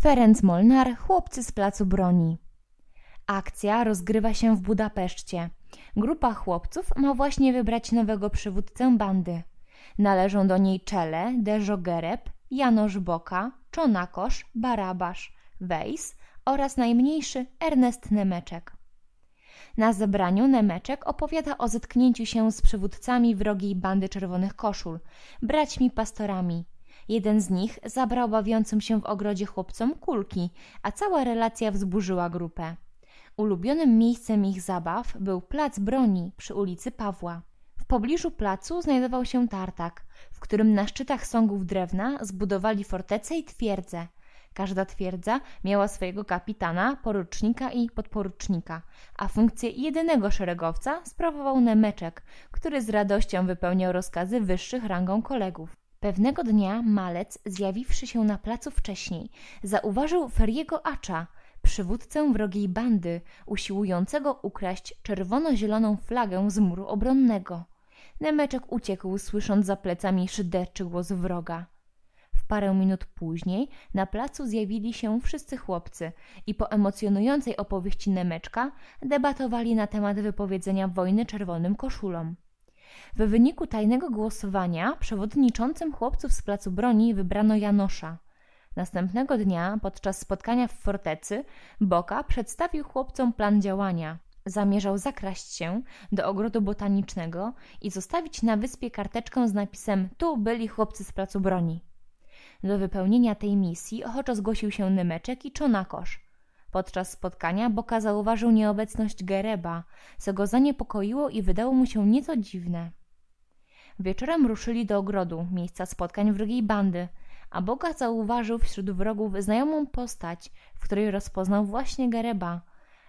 Ferenc Molnar, chłopcy z placu broni. Akcja rozgrywa się w Budapeszcie. Grupa chłopców ma właśnie wybrać nowego przywódcę bandy. Należą do niej Czele, Dejo Gereb, Janosz Boka, Czonakosz, Barabasz, Wejs oraz najmniejszy Ernest Nemeczek. Na zebraniu Nemeczek opowiada o zetknięciu się z przywódcami wrogiej bandy czerwonych koszul, braćmi pastorami. Jeden z nich zabrał bawiącym się w ogrodzie chłopcom kulki, a cała relacja wzburzyła grupę. Ulubionym miejscem ich zabaw był plac broni przy ulicy Pawła. W pobliżu placu znajdował się tartak, w którym na szczytach sągów drewna zbudowali fortece i twierdze – Każda twierdza miała swojego kapitana, porucznika i podporucznika, a funkcję jedynego szeregowca sprawował Nemeczek, który z radością wypełniał rozkazy wyższych rangą kolegów. Pewnego dnia Malec, zjawiwszy się na placu wcześniej, zauważył Feriego Acza, przywódcę wrogiej bandy, usiłującego ukraść czerwono-zieloną flagę z muru obronnego. Nemeczek uciekł, słysząc za plecami szyderczy głos wroga. Parę minut później na placu zjawili się wszyscy chłopcy i po emocjonującej opowieści Nemeczka debatowali na temat wypowiedzenia wojny czerwonym koszulom. W wyniku tajnego głosowania przewodniczącym chłopców z placu broni wybrano Janosza. Następnego dnia, podczas spotkania w fortecy, Boka przedstawił chłopcom plan działania. Zamierzał zakraść się do ogrodu botanicznego i zostawić na wyspie karteczkę z napisem Tu byli chłopcy z placu broni. Do wypełnienia tej misji ochoczo zgłosił się Nymeczek i Czonakosz. Podczas spotkania Boka zauważył nieobecność Gereba, co go zaniepokoiło i wydało mu się nieco dziwne. Wieczorem ruszyli do ogrodu, miejsca spotkań wrogiej bandy, a Boka zauważył wśród wrogów znajomą postać, w której rozpoznał właśnie Gereba.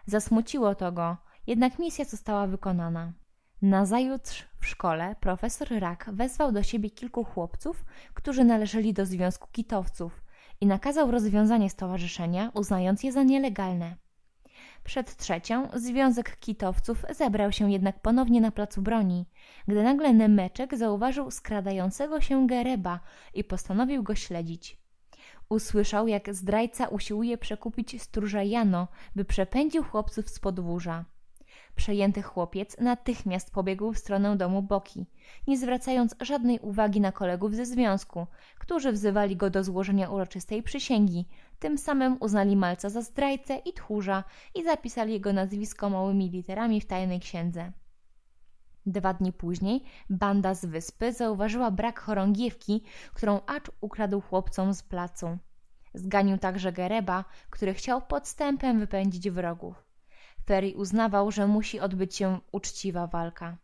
Zasmuciło to go, jednak misja została wykonana. Nazajutrz w szkole profesor Rak wezwał do siebie kilku chłopców, którzy należeli do Związku Kitowców i nakazał rozwiązanie stowarzyszenia, uznając je za nielegalne. Przed trzecią Związek Kitowców zebrał się jednak ponownie na placu broni, gdy nagle Nemeczek zauważył skradającego się Gereba i postanowił go śledzić. Usłyszał, jak zdrajca usiłuje przekupić stróża Jano, by przepędził chłopców z podwórza. Przejęty chłopiec natychmiast pobiegł w stronę domu Boki, nie zwracając żadnej uwagi na kolegów ze związku, którzy wzywali go do złożenia uroczystej przysięgi. Tym samym uznali Malca za zdrajcę i tchórza i zapisali jego nazwisko małymi literami w tajnej księdze. Dwa dni później banda z wyspy zauważyła brak chorągiewki, którą Acz ukradł chłopcom z placu. Zganił także Gereba, który chciał podstępem wypędzić wrogów. Ferry uznawał, że musi odbyć się uczciwa walka.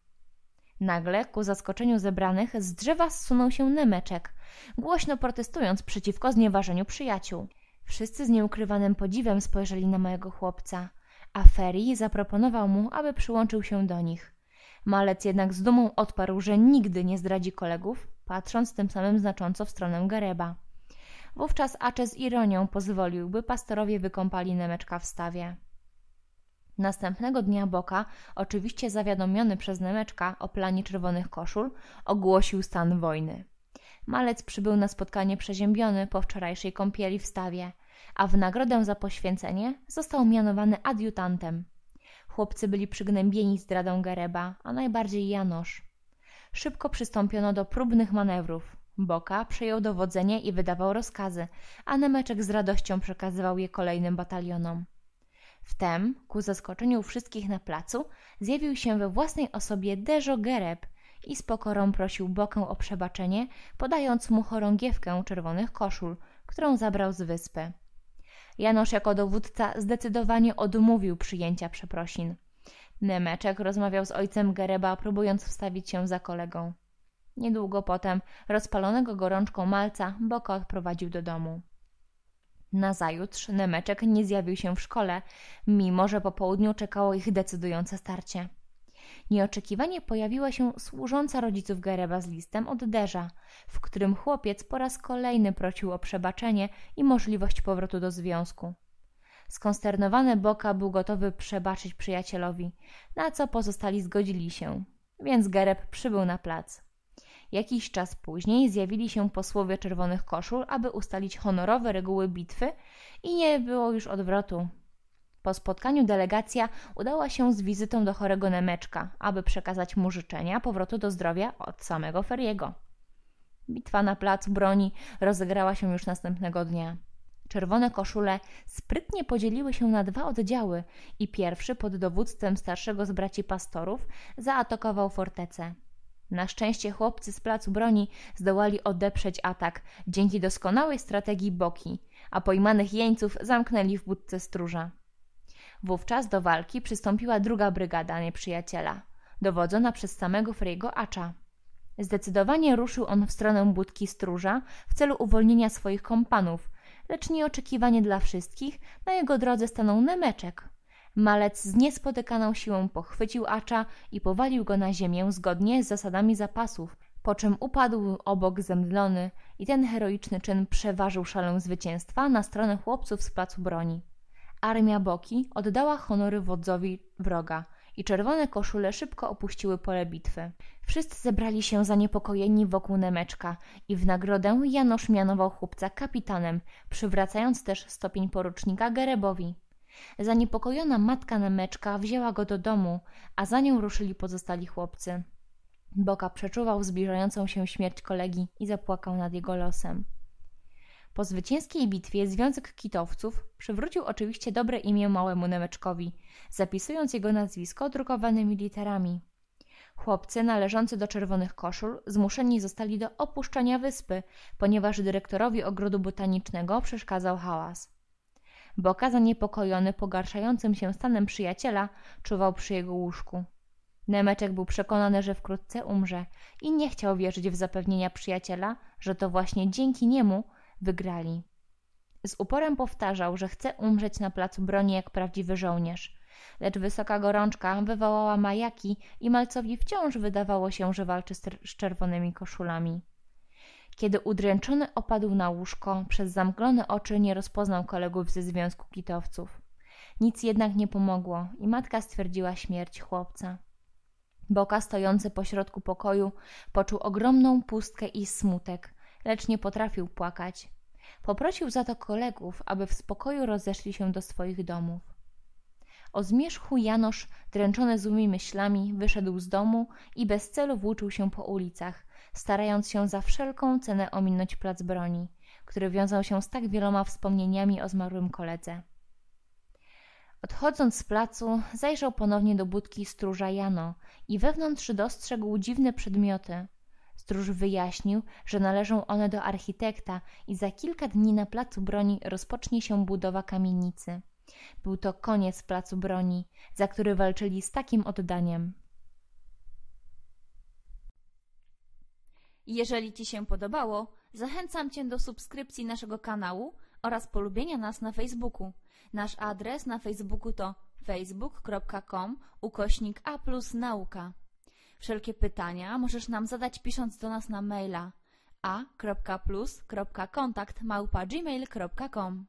Nagle, ku zaskoczeniu zebranych, z drzewa zsunął się Nemeczek, głośno protestując przeciwko znieważeniu przyjaciół. Wszyscy z nieukrywanym podziwem spojrzeli na małego chłopca, a Ferry zaproponował mu, aby przyłączył się do nich. Malec jednak z dumą odparł, że nigdy nie zdradzi kolegów, patrząc tym samym znacząco w stronę Gareba. Wówczas Acze z ironią pozwolił, by pastorowie wykąpali Nemeczka w stawie. Następnego dnia Boka, oczywiście zawiadomiony przez Nemeczka o planie czerwonych koszul, ogłosił stan wojny. Malec przybył na spotkanie przeziębiony po wczorajszej kąpieli w stawie, a w nagrodę za poświęcenie został mianowany adiutantem. Chłopcy byli przygnębieni zdradą Gereba, a najbardziej Janosz. Szybko przystąpiono do próbnych manewrów. Boka przejął dowodzenie i wydawał rozkazy, a Nemeczek z radością przekazywał je kolejnym batalionom. Wtem, ku zaskoczeniu wszystkich na placu, zjawił się we własnej osobie Dejo Gereb i z pokorą prosił Bokę o przebaczenie, podając mu chorągiewkę czerwonych koszul, którą zabrał z wyspy. Janosz jako dowódca zdecydowanie odmówił przyjęcia przeprosin. Nemeczek rozmawiał z ojcem Gereba, próbując wstawić się za kolegą. Niedługo potem, rozpalonego gorączką malca, Boko odprowadził do domu. Nazajutrz Nemeczek nie zjawił się w szkole, mimo że po południu czekało ich decydujące starcie. Nieoczekiwanie pojawiła się służąca rodziców Gereba z listem od Derza, w którym chłopiec po raz kolejny prosił o przebaczenie i możliwość powrotu do związku. Skonsternowany Boka był gotowy przebaczyć przyjacielowi, na co pozostali zgodzili się, więc Gereb przybył na plac. Jakiś czas później zjawili się posłowie czerwonych koszul, aby ustalić honorowe reguły bitwy i nie było już odwrotu. Po spotkaniu delegacja udała się z wizytą do chorego Nemeczka, aby przekazać mu życzenia powrotu do zdrowia od samego Feriego. Bitwa na placu broni rozegrała się już następnego dnia. Czerwone koszule sprytnie podzieliły się na dwa oddziały i pierwszy pod dowództwem starszego z braci pastorów zaatakował fortecę. Na szczęście chłopcy z placu broni zdołali odeprzeć atak dzięki doskonałej strategii Boki, a pojmanych jeńców zamknęli w budce stróża. Wówczas do walki przystąpiła druga brygada nieprzyjaciela, dowodzona przez samego Freygo Acza. Zdecydowanie ruszył on w stronę budki stróża w celu uwolnienia swoich kompanów, lecz nieoczekiwanie dla wszystkich na jego drodze stanął Nemeczek, Malec z niespotykaną siłą pochwycił Acza i powalił go na ziemię zgodnie z zasadami zapasów, po czym upadł obok zemdlony i ten heroiczny czyn przeważył szalę zwycięstwa na stronę chłopców z placu broni. Armia Boki oddała honory wodzowi wroga i czerwone koszule szybko opuściły pole bitwy. Wszyscy zebrali się zaniepokojeni wokół Nemeczka i w nagrodę Janosz mianował chłopca kapitanem, przywracając też stopień porucznika Gerebowi. Zaniepokojona matka Nemeczka wzięła go do domu, a za nią ruszyli pozostali chłopcy. Boka przeczuwał zbliżającą się śmierć kolegi i zapłakał nad jego losem. Po zwycięskiej bitwie Związek Kitowców przywrócił oczywiście dobre imię małemu Nemeczkowi, zapisując jego nazwisko drukowanymi literami. Chłopcy należący do Czerwonych Koszul zmuszeni zostali do opuszczenia wyspy, ponieważ dyrektorowi ogrodu botanicznego przeszkadzał hałas. Boka zaniepokojony pogarszającym się stanem przyjaciela czuwał przy jego łóżku. Nemeczek był przekonany, że wkrótce umrze i nie chciał wierzyć w zapewnienia przyjaciela, że to właśnie dzięki niemu wygrali. Z uporem powtarzał, że chce umrzeć na placu broni jak prawdziwy żołnierz. Lecz wysoka gorączka wywołała majaki i malcowi wciąż wydawało się, że walczy z, z czerwonymi koszulami. Kiedy udręczony opadł na łóżko, przez zamglone oczy nie rozpoznał kolegów ze Związku Kitowców. Nic jednak nie pomogło i matka stwierdziła śmierć chłopca. Boka stojący pośrodku pokoju poczuł ogromną pustkę i smutek, lecz nie potrafił płakać. Poprosił za to kolegów, aby w spokoju rozeszli się do swoich domów. O zmierzchu Janosz, dręczony złymi myślami, wyszedł z domu i bez celu włóczył się po ulicach, starając się za wszelką cenę ominąć plac broni, który wiązał się z tak wieloma wspomnieniami o zmarłym koledze. Odchodząc z placu, zajrzał ponownie do budki stróża Jano i wewnątrz dostrzegł dziwne przedmioty. Stróż wyjaśnił, że należą one do architekta i za kilka dni na placu broni rozpocznie się budowa kamienicy. Był to koniec placu broni, za który walczyli z takim oddaniem. Jeżeli Ci się podobało, zachęcam Cię do subskrypcji naszego kanału oraz polubienia nas na Facebooku. Nasz adres na Facebooku to facebook.com ukośnik A plus nauka. Wszelkie pytania możesz nam zadać pisząc do nas na maila a.plus.kontakt małpa gmail.com